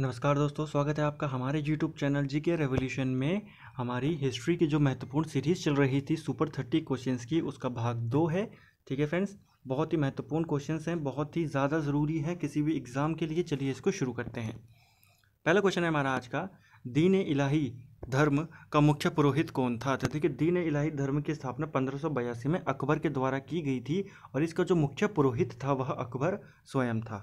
नमस्कार दोस्तों स्वागत है आपका हमारे यूट्यूब चैनल जी के रेवोल्यूशन में हमारी हिस्ट्री की जो महत्वपूर्ण सीरीज चल रही थी सुपर थर्टी क्वेश्चंस की उसका भाग दो है ठीक है फ्रेंड्स बहुत ही महत्वपूर्ण क्वेश्चंस हैं बहुत ही ज़्यादा ज़रूरी है किसी भी एग्ज़ाम के लिए चलिए इसको शुरू करते हैं पहला क्वेश्चन है हमारा आज का दीन इलाही धर्म का मुख्य पुरोहित कौन था तो देखिए दीन इलाही धर्म की स्थापना पंद्रह में अकबर के द्वारा की गई थी और इसका जो मुख्य पुरोहित था वह अकबर स्वयं था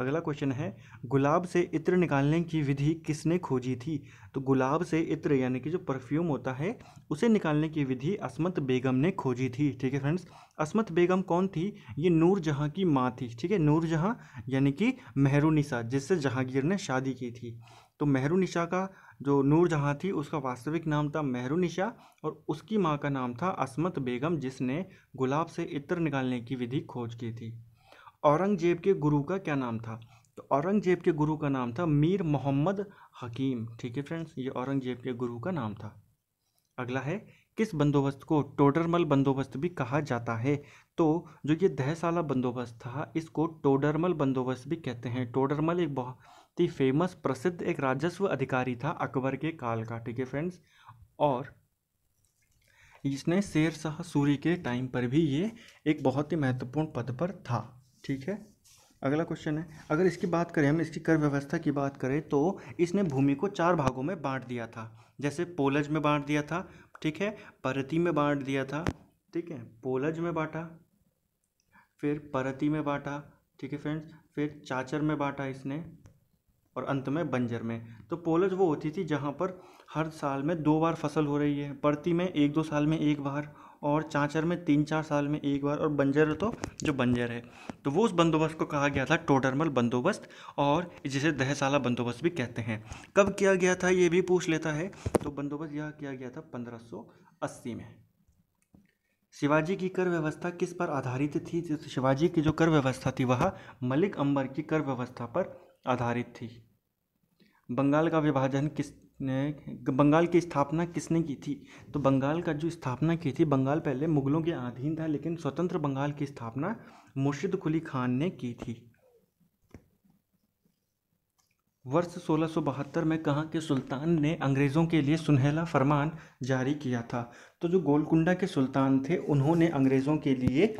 अगला क्वेश्चन है गुलाब से इत्र निकालने की विधि किसने खोजी थी तो गुलाब से इत्र यानी कि जो परफ्यूम होता है उसे निकालने की विधि असमत बेगम ने खोजी थी ठीक है फ्रेंड्स असमत बेगम कौन थी ये नूर जहाँ की माँ थी ठीक है नूर जहाँ यानी कि मेहरूनिसा जिससे जहांगीर ने शादी की थी तो मेहरूनिशा का जो नूर जहाँ थी उसका वास्तविक नाम था मेहरूनिशा और उसकी माँ का नाम था असमत बेगम जिसने गुलाब से इत्र निकालने की विधि खोज की थी औरंगजेब के गुरु का क्या नाम था तो औरंगजेब के गुरु का नाम था मीर मोहम्मद हकीम ठीक है फ्रेंड्स ये औरंगजेब के गुरु का नाम था अगला है किस बंदोबस्त को टोडरमल बंदोबस्त भी कहा जाता है तो जो ये दहसाला बंदोबस्त था इसको टोडरमल बंदोबस्त भी कहते हैं टोडरमल एक बहुत ही फेमस प्रसिद्ध एक राजस्व अधिकारी था अकबर के काल का ठीक है फ्रेंड्स और इसने शेर शाह सूरी के टाइम पर भी ये एक बहुत ही महत्वपूर्ण पद पर था ठीक है अगला क्वेश्चन है अगर इसकी बात करें हम इसकी कर व्यवस्था की बात करें तो इसने भूमि को चार भागों में बांट दिया था जैसे पोलज में बांट दिया था ठीक है परती में बांट दिया था ठीक है पोलज में बांटा फिर परती में बांटा ठीक है फ्रेंड्स फिर चाचर में बांटा इसने और अंत में बंजर में तो पोलज वो होती थी जहाँ पर हर साल में दो बार फसल हो रही है परती में एक दो साल में एक बार और चाचर में तीन चार साल में एक बार और बंजर तो जो बंजर है तो वो उस बंदोबस्त को कहा गया था टोडरमल बंदोबस्त और जिसे दहसाला बंदोबस्त भी कहते हैं कब किया गया था ये भी पूछ लेता है तो बंदोबस्त यह किया गया था पंद्रह में शिवाजी की कर व्यवस्था किस पर आधारित थी शिवाजी की जो कर व्यवस्था थी वह मलिक अंबर की कर व्यवस्था पर आधारित थी बंगाल का विभाजन किस बंगाल की स्थापना किसने की थी तो बंगाल का जो स्थापना की थी बंगाल पहले मुगलों के अधीन था लेकिन स्वतंत्र बंगाल की स्थापना मुर्शिद कुली खान ने की थी वर्ष सोलह में कहाँ के सुल्तान ने अंग्रेज़ों के लिए सुनहला फरमान जारी किया था तो जो गोलकुंडा के सुल्तान थे उन्होंने अंग्रेज़ों के लिए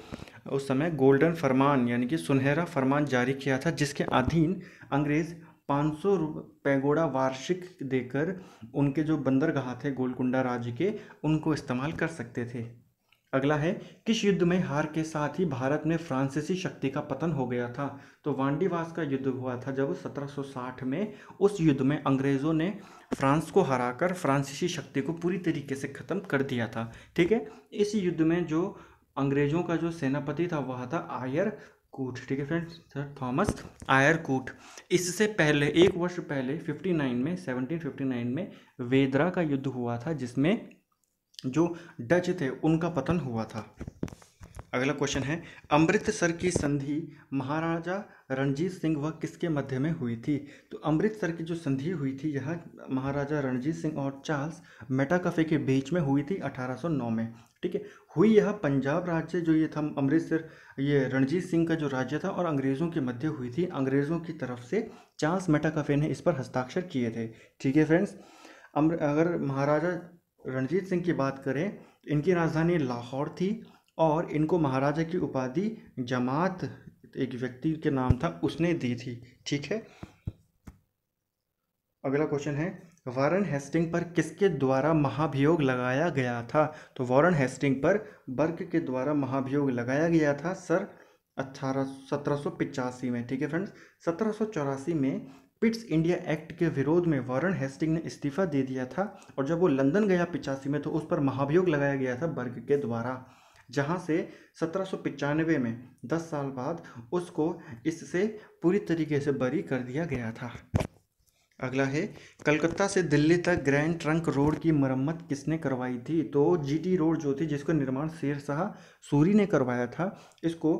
उस समय गोल्डन फरमान यानी कि सुनहरा फरमान जारी किया था जिसके अधीन अंग्रेज़ पाँच सौ पैगोड़ा वार्षिक देकर उनके जो बंदरगाह थे गोलकुंडा राज्य के उनको इस्तेमाल कर सकते थे अगला है किस युद्ध में हार के साथ ही भारत में फ्रांसीसी शक्ति का पतन हो गया था तो वांडीवास का युद्ध हुआ था जब 1760 में उस युद्ध में अंग्रेज़ों ने फ्रांस को हराकर फ्रांसीसी शक्ति को पूरी तरीके से ख़त्म कर दिया था ठीक है इस युद्ध में जो अंग्रेज़ों का जो सेनापति था वह था आयर कूट ठीक है फ्रेंड्स सर थॉमस आयर कूट इससे पहले एक वर्ष पहले 59 में 1759 में वेदरा का युद्ध हुआ था जिसमें जो डच थे उनका पतन हुआ था अगला क्वेश्चन है अमृतसर की संधि महाराजा रणजीत सिंह व किसके मध्य में हुई थी तो अमृतसर की जो संधि हुई थी यह महाराजा रणजीत सिंह और चार्ल्स मेटाकफे के बीच में हुई थी 1809 में ठीक है हुई यह पंजाब राज्य जो ये था अमृतसर ये रणजीत सिंह का जो राज्य था और अंग्रेज़ों के मध्य हुई थी अंग्रेज़ों की तरफ से चार्ल्स मेटाकफे ने इस पर हस्ताक्षर किए थे ठीक है फ्रेंड्स अगर महाराजा रणजीत सिंह की बात करें इनकी राजधानी लाहौर थी और इनको महाराजा की उपाधि जमात एक व्यक्ति के नाम था उसने दी थी ठीक है अगला क्वेश्चन है वारन हेस्टिंग पर किसके द्वारा महाभियोग लगाया गया था तो वारन हेस्टिंग पर बर्ग के द्वारा महाभियोग लगाया गया था सर अठारह सत्रह में ठीक है फ्रेंड्स सत्रह में पिट्स इंडिया एक्ट के विरोध में वारन हेस्टिंग ने इस्तीफा दे दिया था और जब वो लंदन गया पिचासी में तो उस पर महाभियोग लगाया गया था बर्ग के द्वारा जहाँ से सत्रह में दस साल बाद उसको इससे पूरी तरीके से बरी कर दिया गया था अगला है कलकत्ता से दिल्ली तक ग्रैंड ट्रंक रोड की मरम्मत किसने करवाई थी तो जीटी रोड जो थी जिसका निर्माण शेर शाह सूरी ने करवाया था इसको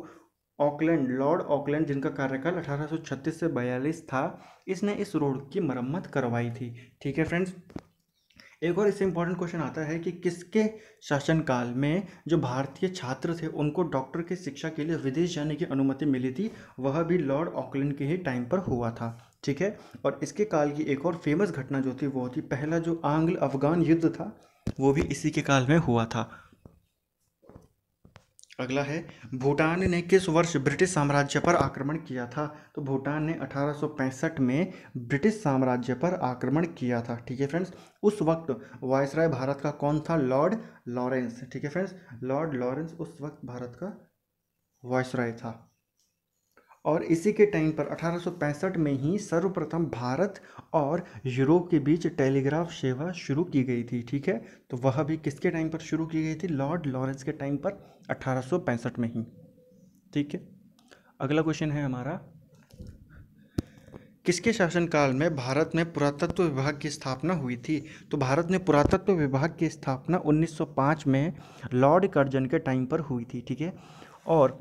ऑकलैंड लॉर्ड ऑकलैंड जिनका कार्यकाल 1836 से बयालीस था इसने इस रोड की मरम्मत करवाई थी ठीक है फ्रेंड्स एक और इससे इम्पॉर्टेंट क्वेश्चन आता है कि किसके शासनकाल में जो भारतीय छात्र थे उनको डॉक्टर की शिक्षा के लिए विदेश जाने की अनुमति मिली थी वह भी लॉर्ड ऑकलैंड के ही टाइम पर हुआ था ठीक है और इसके काल की एक और फेमस घटना जो थी वो थी पहला जो आंग्ल अफगान युद्ध था वो भी इसी के काल में हुआ था अगला है भूटान ने किस वर्ष ब्रिटिश साम्राज्य पर आक्रमण किया था तो भूटान ने 1865 में ब्रिटिश साम्राज्य पर आक्रमण किया था ठीक है फ्रेंड्स उस वक्त वायसराय भारत का कौन था लॉर्ड लॉरेंस ठीक है फ्रेंड्स लॉर्ड लॉरेंस उस वक्त भारत का वायसराय था और इसी के टाइम पर 1865 में ही सर्वप्रथम भारत और यूरोप के बीच टेलीग्राफ सेवा शुरू की गई थी ठीक है तो वह भी किसके टाइम पर शुरू की गई थी लॉर्ड लॉरेंस के टाइम पर 1865 में ही ठीक है अगला क्वेश्चन है हमारा किसके शासनकाल में भारत में पुरातत्व विभाग की स्थापना हुई थी तो भारत में पुरातत्व विभाग की स्थापना 1905 में लॉर्ड कर्जन के टाइम पर हुई थी ठीक है और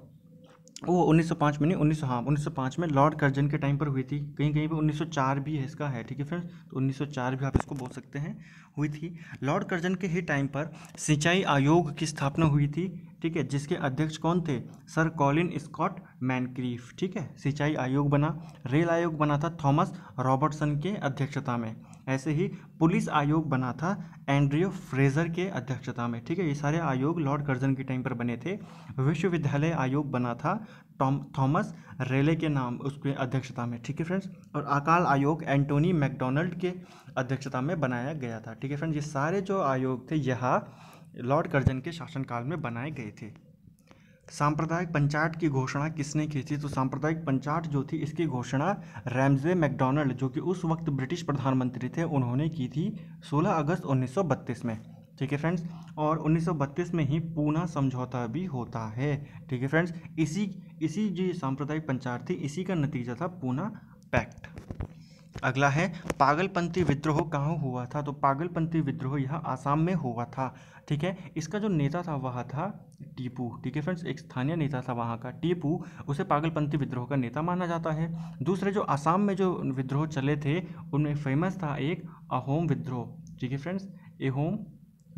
वो 1905 में नहीं उन्नीस हाँ उन्नीस में लॉर्ड कर्जन के टाइम पर हुई थी कहीं कहीं पे 1904 भी है इसका है ठीक है फ्रेंड्स तो 1904 भी आप इसको बोल सकते हैं हुई थी लॉर्ड कर्जन के ही टाइम पर सिंचाई आयोग की स्थापना हुई थी ठीक है जिसके अध्यक्ष कौन थे सर कॉलिन स्कॉट मैनक्रीफ ठीक है सिंचाई आयोग बना रेल आयोग बना था थॉमस रॉबर्टसन के अध्यक्षता में ऐसे ही पुलिस आयोग बना था एंड्रियो फ्रेजर के अध्यक्षता में ठीक है ये सारे आयोग लॉर्ड कर्जन के टाइम पर बने थे विश्वविद्यालय आयोग बना था टॉम थॉमस रेले के नाम उसके अध्यक्षता में ठीक है फ्रेंड्स और अकाल आयोग एंटोनी मैकडोनल्ड के अध्यक्षता में बनाया गया था ठीक है फ्रेंड्स ये सारे जो आयोग थे यह लॉर्ड कर्जन के शासनकाल में बनाए गए थे सांप्रदायिक पंचायत की घोषणा किसने की थी तो सांप्रदायिक पंचायत जो थी इसकी घोषणा रैमजे मैकडोनल्ड जो कि उस वक्त ब्रिटिश प्रधानमंत्री थे उन्होंने की थी 16 अगस्त 1932 में ठीक है फ्रेंड्स और 1932 में ही पूना समझौता भी होता है ठीक है फ्रेंड्स इसी इसी जो सांप्रदायिक पंचायत थी इसी का नतीजा था पूना पैक्ट अगला है पागलपंथी विद्रोह कहाँ हुआ था तो पागलपंथी विद्रोह यह आसाम में हुआ था ठीक है इसका जो नेता था वह था टीपू ठीक है फ्रेंड्स एक स्थानीय नेता था वहाँ का टीपू उसे पागलपंथी विद्रोह का नेता माना जाता है दूसरे जो आसाम में जो विद्रोह चले थे उनमें फेमस था एक अहोम विद्रोह ठीक है फ्रेंड्स एहोम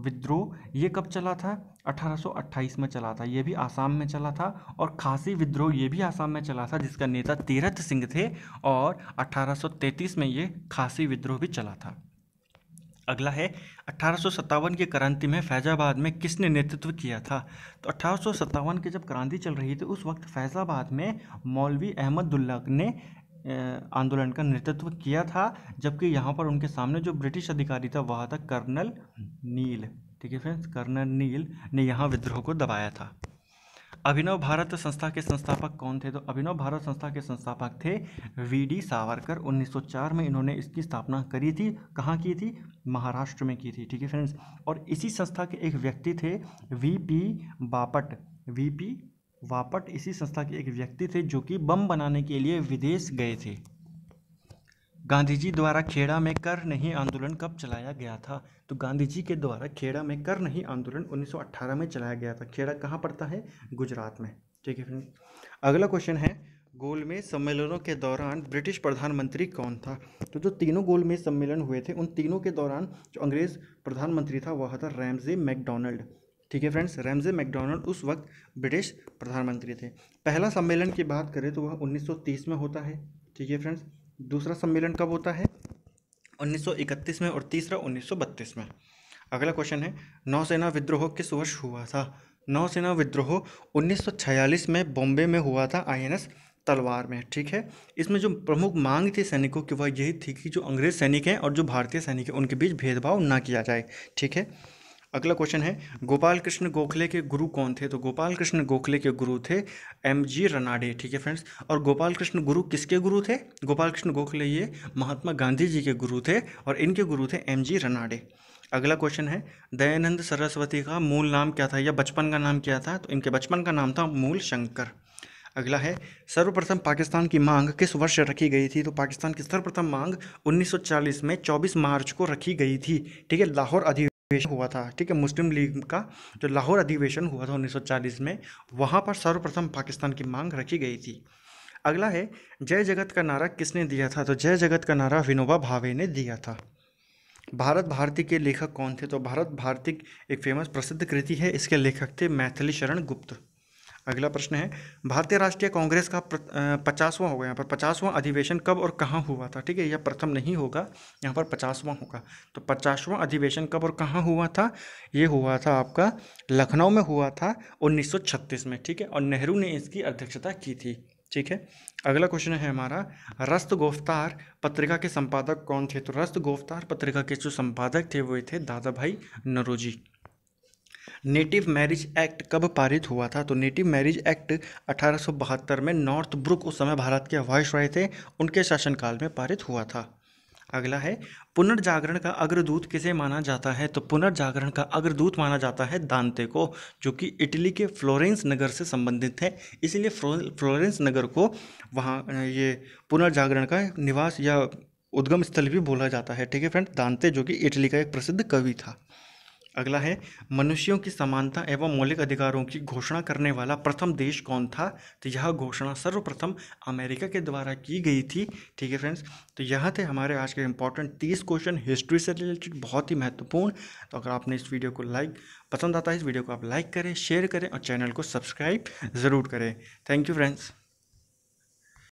विद्रोह ये कब चला था 1828 में चला था ये भी आसाम में चला था और खासी विद्रोह ये भी आसाम में चला था जिसका नेता तीरथ सिंह थे और 1833 में ये खासी विद्रोह भी चला था अगला है अठारह की क्रांति में फैजाबाद में किसने नेतृत्व किया था तो अठारह की जब क्रांति चल रही थी उस वक्त फैजाबाद में मौलवी अहमदुल्ला ने आंदोलन का नेतृत्व किया था जबकि यहाँ पर उनके सामने जो ब्रिटिश अधिकारी था वह था कर्नल नील ठीक है फ्रेंड्स कर्नल नील ने यहाँ विद्रोह को दबाया था अभिनव भारत संस्था के संस्थापक कौन थे तो अभिनव भारत संस्था के संस्थापक थे वी डी सावरकर 1904 में इन्होंने इसकी स्थापना करी थी कहाँ की थी महाराष्ट्र में की थी ठीक है फ्रेंड्स और इसी संस्था के एक व्यक्ति थे V P Bapat V P Bapat इसी संस्था के एक व्यक्ति थे जो कि बम बनाने के लिए विदेश गए थे गांधी जी द्वारा खेड़ा में कर नहीं आंदोलन कब चलाया गया था तो गांधी जी के द्वारा खेड़ा में कर नहीं आंदोलन उन्नीस में चलाया गया था खेड़ा कहाँ पड़ता है गुजरात में ठीक है फ्रेंड अगला क्वेश्चन है गोलमेज सम्मेलनों के दौरान ब्रिटिश प्रधानमंत्री कौन था तो जो तीनों गोलमेज सम्मेलन हुए थे उन तीनों के दौरान जो अंग्रेज़ प्रधानमंत्री था वह था रैमजे मैकडोनल्ड ठीक है फ्रेंड्स रैमजे मैकडोनल्ड उस वक्त ब्रिटिश प्रधानमंत्री थे पहला सम्मेलन की बात करें तो वह 1930 में होता है ठीक है फ्रेंड्स दूसरा सम्मेलन कब होता है 1931 में और तीसरा 1932 में अगला क्वेश्चन है नौसेना विद्रोह किस वर्ष हुआ था नौसेना विद्रोह 1946 में बॉम्बे में हुआ था आईएनएस तलवार में ठीक है इसमें जो प्रमुख मांग थी सैनिकों की वह यही थी कि जो अंग्रेज सैनिक हैं और जो भारतीय सैनिक हैं उनके बीच भेदभाव ना किया जाए ठीक है अगला क्वेश्चन है गोपाल कृष्ण गोखले के गुरु कौन थे तो गोपाल कृष्ण गोखले के गुरु थे एम जी रनाडे ठीक है फ्रेंड्स और गोपाल कृष्ण गुरु किसके गुरु थे गोपाल कृष्ण गोखले ये महात्मा गांधी जी के गुरु थे और इनके गुरु थे एम जी रनाडे अगला क्वेश्चन है दयानंद सरस्वती का मूल नाम क्या था या बचपन का नाम क्या था तो इनके बचपन का नाम था मूल शंकर अगला है सर्वप्रथम पाकिस्तान की मांग किस वर्ष रखी गई थी तो पाकिस्तान की सर्वप्रथम मांग 1940 में 24 मार्च को रखी गई थी ठीक है लाहौर अधि अधिवेशन हुआ था ठीक है मुस्लिम लीग का जो लाहौर अधिवेशन हुआ था 1940 में वहाँ पर सर्वप्रथम पाकिस्तान की मांग रखी गई थी अगला है जय जगत का नारा किसने दिया था तो जय जगत का नारा विनोबा भावे ने दिया था भारत भारती के लेखक कौन थे तो भारत भारती एक फेमस प्रसिद्ध कृति है इसके लेखक थे मैथिली शरण गुप्त अगला प्रश्न है भारतीय राष्ट्रीय कांग्रेस का पचासवां होगा यहाँ पर पचासवां अधिवेशन कब और कहाँ हुआ था ठीक है यह प्रथम नहीं होगा यहाँ पर पचासवां होगा तो पचासवां अधिवेशन कब और कहाँ हुआ था ये हुआ था आपका लखनऊ में हुआ था उन्नीस में ठीक है और नेहरू ने इसकी अध्यक्षता की थी ठीक है अगला क्वेश्चन है हमारा रस्त गोफ्तार पत्रिका के संपादक कौन थे तो रस्त गोफ्तार पत्रिका के जो संपादक थे वो थे दादा भाई नरोजी नेटिव मैरिज एक्ट कब पारित हुआ था तो नेटिव मैरिज एक्ट अठारह में नॉर्थ ब्रुक उस समय भारत के वॉइस रॉय थे उनके शासनकाल में पारित हुआ था अगला है पुनर्जागरण का अग्रदूत किसे माना जाता है तो पुनर्जागरण का अग्रदूत माना जाता है दांते को जो कि इटली के फ्लोरेंस नगर से संबंधित है इसीलिए फ्लोरेंस नगर को वहाँ ये पुनर्जागरण का निवास या उद्गम स्थल भी बोला जाता है ठीक है फ्रेंड दांते जो कि इटली का एक प्रसिद्ध कवि था अगला है मनुष्यों की समानता एवं मौलिक अधिकारों की घोषणा करने वाला प्रथम देश कौन था तो यह घोषणा सर्वप्रथम अमेरिका के द्वारा की गई थी ठीक है फ्रेंड्स तो यह थे हमारे आज के इंपॉर्टेंट तीस क्वेश्चन हिस्ट्री से रिलेटेड बहुत ही महत्वपूर्ण तो अगर आपने इस वीडियो को लाइक पसंद आता है इस वीडियो को आप लाइक करें शेयर करें और चैनल को सब्सक्राइब ज़रूर करें थैंक यू फ्रेंड्स